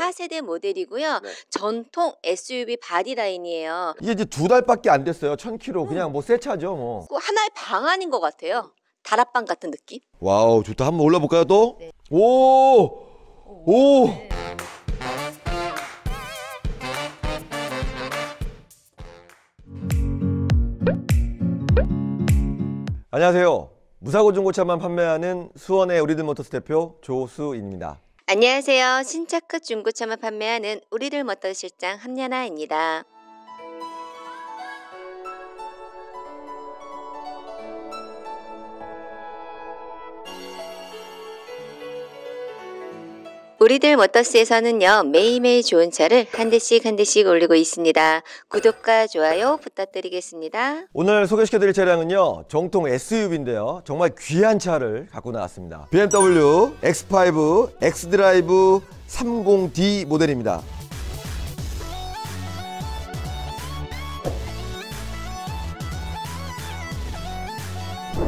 4세대 모델이고요. 네. 전통 SUV 바디라인이에요. 이게 이제 두 달밖에 안 됐어요. 1000km 그냥 음. 뭐새 차죠 뭐. 그 하나의 방안인 것 같아요. 다락방 같은 느낌? 와우 좋다. 한번 올라볼까요 또? 네. 오. 오. 안녕하세요. 무사고 중고차만 판매하는 수원의 우리들 모터스 대표 조수입니다. 안녕하세요. 신차크 중고차만 판매하는 우리들 모터 실장 함연아입니다. 우리들 머터스에서는요 매일매일 좋은 차를 한 대씩 한 대씩 올리고 있습니다. 구독과 좋아요 부탁드리겠습니다. 오늘 소개시켜드릴 차량은요 정통 SUV인데요 정말 귀한 차를 갖고 나왔습니다. BMW X5 X드라이브 30D 모델입니다.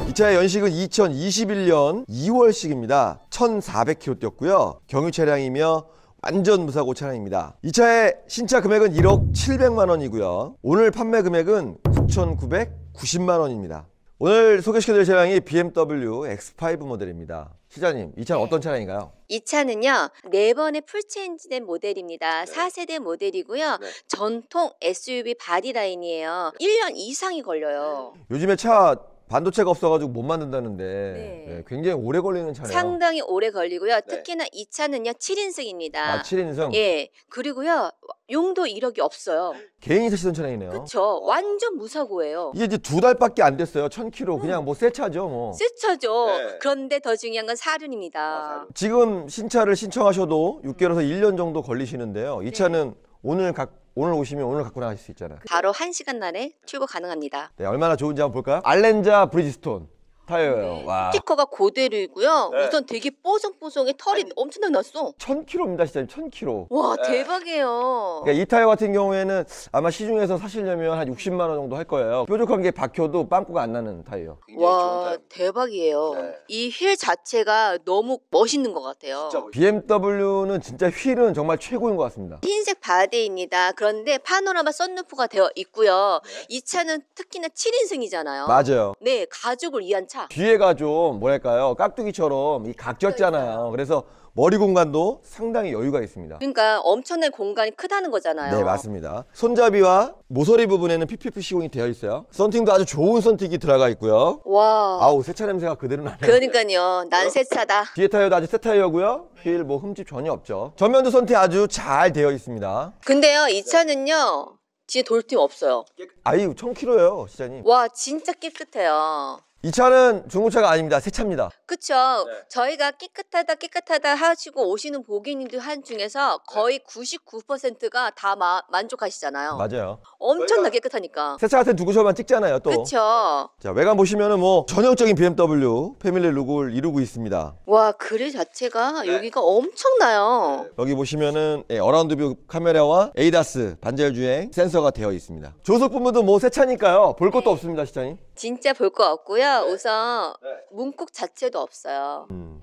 이 차의 연식은 2021년 2월식입니다. 1,400km 뛰었고요. 경유 차량이며 완전 무사고 차량입니다. 이 차의 신차 금액은 1억 700만 원이고요. 오늘 판매 금액은 9,990만 원입니다. 오늘 소개시켜드릴 차량이 BMW X5 모델입니다. 시장님, 이 차는 네. 어떤 차량인가요? 이 차는요, 네 번의 풀체인지된 모델입니다. 네. 4세대 모델이고요. 네. 전통 SUV 바디라인이에요. 1년 이상이 걸려요. 요즘에 차 반도체가 없어가지고 못 만든다는데 네. 네, 굉장히 오래 걸리는 차네요. 상당히 오래 걸리고요. 네. 특히나 이 차는요 7인승입니다. 아, 7인승? 예. 그리고요 용도 1억이 없어요. 개인이 사시던 차량이네요. 그렇죠. 완전 무사고예요. 이게 이제 두 달밖에 안 됐어요. 1000km 그냥 음. 뭐새 차죠 뭐. 새 차죠. 네. 그런데 더 중요한 건 사륜입니다. 아, 지금 신차를 신청하셔도 6개월에서 1년 음. 정도 걸리시는데요. 이 네. 차는 오늘 각 오늘 오시면 오늘 갖고 나가실 수 있잖아요. 바로 1시간 안에 출고 가능합니다. 네, 얼마나 좋은지 한번 볼까요? 알렌자 브리지스톤 타이어요. 네. 와. 스티커가 고대로이고요. 네. 우선 되게 뽀송뽀송해 털이 엄청나게 났어. 1000kg입니다, 진짜 님 1000kg. 와 네. 대박이에요. 그러니까 이 타이어 같은 경우에는 아마 시중에서 사시려면 한 60만 원 정도 할 거예요. 뾰족한 게 박혀도 빵꾸가 안 나는 타이어. 와 대박이에요. 네. 이휠 자체가 너무 멋있는 것 같아요. 진짜 BMW는 진짜 휠은 정말 최고인 것 같습니다. 흰색 바디입니다. 그런데 파노라마 썬루프가 되어 있고요. 네. 이 차는 특히나 7인승이잖아요. 맞아요. 네, 가족을 위한 차. 뒤에가 좀 뭐랄까요 깍두기처럼 이 각졌잖아요. 그래서 머리 공간도 상당히 여유가 있습니다. 그러니까 엄청난 공간이 크다는 거잖아요. 네 맞습니다. 손잡이와 모서리 부분에는 PPF 시공이 되어 있어요. 썬팅도 아주 좋은 썬팅이 들어가 있고요. 와. 아우 세차 냄새가 그대로 나네요. 그러니까요. 난세 차다. 뒤에 타이어도 아주 세 타이어고요. 휠 뭐 흠집 전혀 없죠. 전면도 썬팅 아주 잘 되어 있습니다. 근데요 이 차는요. 뒤에 돌팀 없어요. 아유 1000km예요 시장님. 와 진짜 깨끗해요. 이 차는 중고차가 아닙니다. 새 차입니다. 그쵸. 네. 저희가 깨끗하다 깨끗하다 하시고 오시는 고객님들 한 중에서 거의 99%가 다 마, 만족하시잖아요. 맞아요. 엄청나 게 깨끗하니까. 새 차 같은 중고차만 찍잖아요. 또. 그쵸. 자 외관 보시면은 뭐 전형적인 BMW 패밀리 룩을 이루고 있습니다. 와 그릴 자체가 네. 여기가 엄청나요. 네. 여기 보시면은 예, 어라운드뷰 카메라와 에이다스 반절 주행 센서가 되어 있습니다. 조속 부분도 뭐 새 차니까요. 볼 것도 네. 없습니다, 시장님. 진짜 볼 거 없고요. 네. 우선 네. 문콕 자체도 없어요. 음.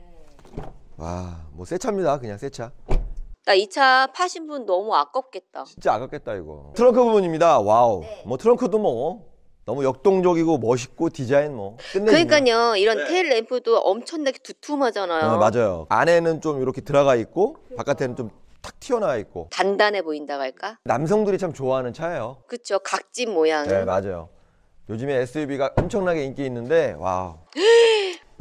네. 와, 뭐 새 차입니다. 그냥 새 차. 나 이 차 파신 분 너무 아깝겠다. 진짜 아깝겠다 이거. 트렁크 부분입니다. 와우. 네. 뭐 트렁크도 뭐 너무 역동적이고 멋있고 디자인 뭐끝내 그러니까요. 이런 네. 테일 램프도 엄청나게 두툼하잖아요. 아, 맞아요. 안에는 좀 이렇게 들어가 있고 그렇죠. 바깥에는 좀 탁 튀어나와 있고 단단해 보인다고 할까? 남성들이 참 좋아하는 차예요. 그쵸 각진 모양. 네, 맞아요. 요즘에 SUV가 엄청나게 인기 있는데 와우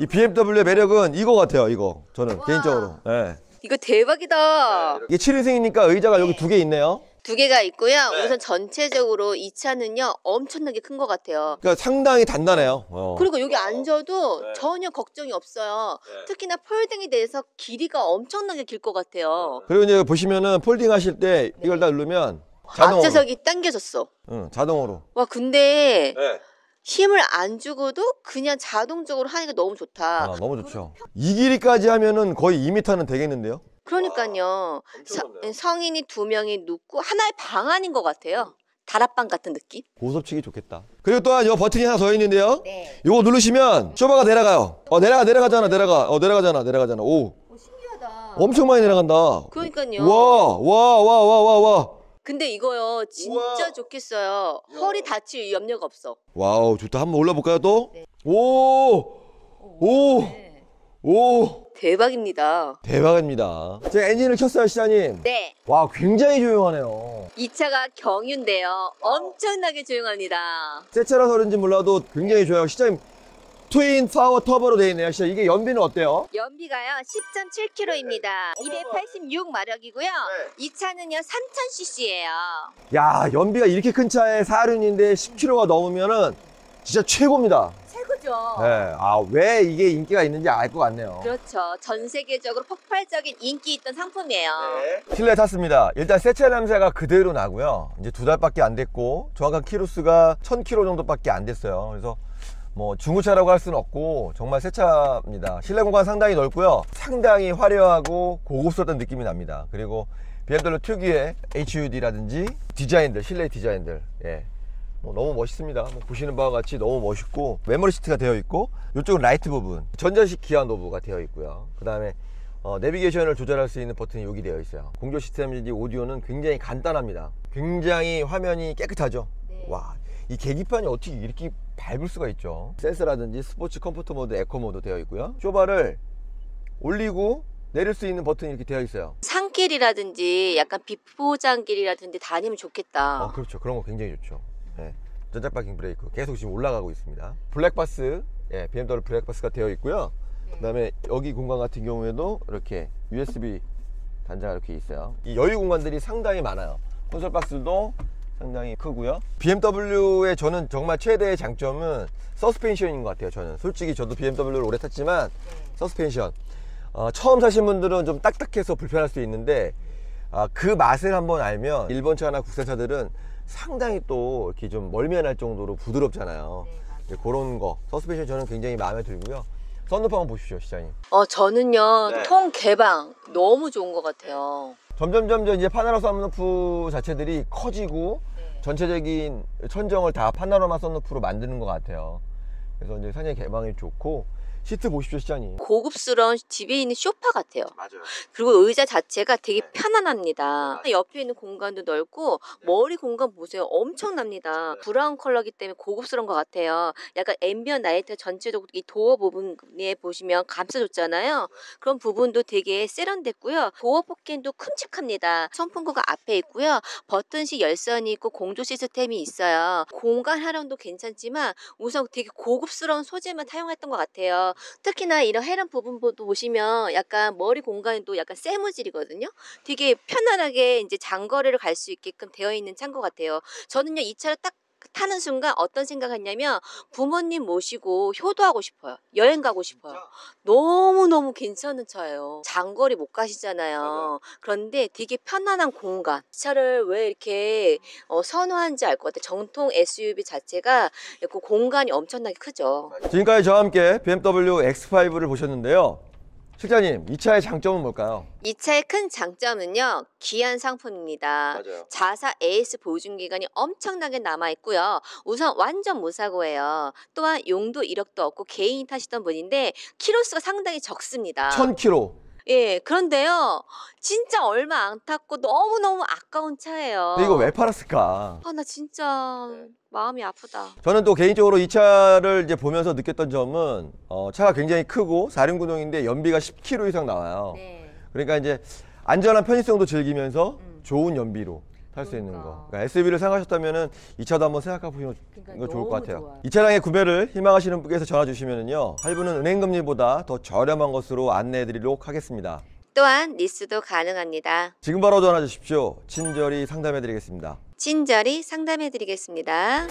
이 BMW의 매력은 이거 같아요 이거 저는 와. 개인적으로 네. 이거 대박이다 이게 7인승이니까 의자가 여기 네. 두개 있네요 두 개가 있고요 네. 우선 전체적으로 이 차는요 엄청나게 큰 것 같아요 그러니까 상당히 단단해요 어. 그리고 여기 앉아도 어. 네. 전혀 걱정이 없어요 네. 특히나 폴딩에대해서 길이가 엄청나게 길 것 같아요 그리고 이제 보시면은 폴딩 하실 때 이걸 네. 다 누르면 자동으로. 앞좌석이 당겨졌어. 응, 자동으로. 와 근데 네. 힘을 안 주고도 그냥 자동적으로 하니까 너무 좋다. 아, 너무 좋죠. 이 길이까지 하면은 거의 2m는 되겠는데요? 그러니까요. 서- 성인이 두 명이 눕고 하나의 방 안인 것 같아요. 다락방 같은 느낌? 고섭치기 좋겠다. 그리고 또한 요 버튼이 하나 더 있는데요. 네. 요거 누르시면 쇼바가 내려가요. 어, 내려가, 내려가잖아, 내려가. 어, 내려가잖아, 내려가잖아. 오. 신기하다. 엄청 많이 내려간다. 그러니까요. 와, 와, 와, 와, 와, 와. 근데 이거요 진짜 우와. 좋겠어요. 허리 다칠 염려가 없어. 와우 좋다. 한번 올라볼까요 또? 네. 오, 오, 네. 오. 대박입니다. 대박입니다. 제가 엔진을 켰어요 시장님. 네. 와 굉장히 조용하네요. 이 차가 경유인데요. 엄청나게 조용합니다. 새 차라서 그런지 몰라도 굉장히 조용하고 시장님 트윈 파워 터보로 되어 있네요. 시작. 이게 연비는 어때요? 연비가요 1 0 7 k g 입니다 286마력이고요. 네. 이 차는요 3000cc예요. 야 연비가 이렇게 큰 차에 사륜인데 1 0 k g 가 넘으면은 진짜 최고입니다. 최고죠. 네. 아왜 이게 인기가 있는지 알 것 같네요. 그렇죠. 전 세계적으로 폭발적인 인기 있던 상품이에요. 네. 실내 탔습니다. 일단 세차 냄새가 그대로 나고요. 이제 두 달밖에 안 됐고 정확한 키로수가 1000km 정도밖에 안 됐어요. 그래서 뭐 중고차라고 할 수는 없고 정말 새 차입니다 실내 공간 상당히 넓고요 상당히 화려하고 고급스러웠던 느낌이 납니다 그리고 BMW 특유의 HUD라든지 디자인들 실내 디자인들 예. 뭐 너무 멋있습니다 뭐 보시는 바와 같이 너무 멋있고 메모리 시트가 되어 있고 이쪽은 라이트 부분 전자식 기아 노브가 되어 있고요 그 다음에 어, 내비게이션을 조절할 수 있는 버튼이 여기 되어 있어요 공조 시스템이지 오디오는 굉장히 간단합니다 굉장히 화면이 깨끗하죠 네. 와이 계기판이 어떻게 이렇게 밟을 수가 있죠 센스라든지 스포츠 컴포트 모드 에코 모드 되어 있고요 쇼바를 올리고 내릴 수 있는 버튼이 이렇게 되어 있어요 산길이라든지 약간 비포장길이라든지 다니면 좋겠다 어, 그렇죠 그런 거 굉장히 좋죠 네. 예. 전자 파킹 브레이크 계속 지금 올라가고 있습니다 블랙박스 예, BMW 블랙박스가 되어 있고요 네. 그 다음에 여기 공간 같은 경우에도 이렇게 USB 단자가 이렇게 있어요 이 여유 공간들이 상당히 많아요 콘솔 박스도 상당히 크고요 BMW의 저는 정말 최대의 장점은 서스펜션인 것 같아요 저는 솔직히 저도 BMW를 오래 탔지만 서스펜션 어, 처음 사신 분들은 좀 딱딱해서 불편할 수 있는데 어, 그 맛을 한번 알면 일본 차나 국산차들은 상당히 또 이렇게 좀멀미할 정도로 부드럽잖아요 네, 네, 그런 거 서스펜션 저는 굉장히 마음에 들고요 선루프 한번 보십시오 시장님 어 저는요 네. 통 개방 너무 좋은 것 같아요 점점 점점 이제 파나로마 선루프 자체들이 커지고 네. 전체적인 천정을 다 파나로마 선루프로 만드는 것 같아요. 그래서 이제 상당히 개방이 좋고 시트 보십시오 시장님 고급스러운 집에 있는 쇼파 같아요 맞아요 그리고 의자 자체가 되게 네. 편안합니다 네. 옆에 있는 공간도 넓고 네. 머리 공간 보세요 엄청납니다 네. 브라운 컬러기 때문에 고급스러운 것 같아요 약간 앰비언 나이트 전체적으로 이 도어 부분에 보시면 감싸줬잖아요 네. 그런 부분도 되게 세련됐고요 도어 포켓도 큼직합니다 선풍구가 앞에 있고요 버튼식 열선이 있고 공조 시스템이 있어요 공간 활용도 괜찮지만 우선 되게 고급스러운 소재만 사용했던 것 같아요 특히나 이런 헤런 부분도 보시면 약간 머리 공간이 또 약간 세무질이거든요. 되게 편안하게 이제 장거리를 갈 수 있게끔 되어 있는 차인 같아요. 저는요 이 차를 딱 하는 순간 어떤 생각했냐면 부모님 모시고 효도하고 싶어요. 여행 가고 싶어요. 너무너무 괜찮은 차예요. 장거리 못 가시잖아요. 그런데 되게 편안한 공간. 이 차를 왜 이렇게 어, 선호한지 알 것 같아요. 정통 SUV 자체가 그 공간이 엄청나게 크죠. 지금까지 저와 함께 BMW X5를 보셨는데요. 실장님, 이 차의 장점은 뭘까요? 이 차의 큰 장점은요. 귀한 상품입니다. 맞아요. 자사 AS 보증 기간이 엄청나게 남아 있고요. 우선 완전 무사고예요. 또한 용도 이력도 없고 개인이 타시던 분인데 키로수가 상당히 적습니다. 1 0 0 예, 그런데요. 진짜 얼마 안 탔고 너무너무 아까운 차예요. 이거 왜 팔았을까? 아, 나 진짜 네. 마음이 아프다. 저는 또 개인적으로 이 차를 이제 보면서 느꼈던 점은 어, 차가 굉장히 크고 4륜 구동인데 연비가 10km 이상 나와요. 네. 그러니까 이제 안전한 편의성도 즐기면서 음. 좋은 연비로 탈 수 있는 거. 그러니까, 그러니까 SUV를 생각하셨다면이 차도 한번 생각해 보시면 그러니까 좋을 것 같아요. 좋아요. 이 차량의 구매를 희망하시는 분께서 전화 주시면요 할부는 은행 금리보다 더 저렴한 것으로 안내해 드리도록 하겠습니다. 또한 리스도 가능합니다. 지금 바로 전화 주십시오. 친절히 상담해 드리겠습니다. 친절히 상담해 드리겠습니다.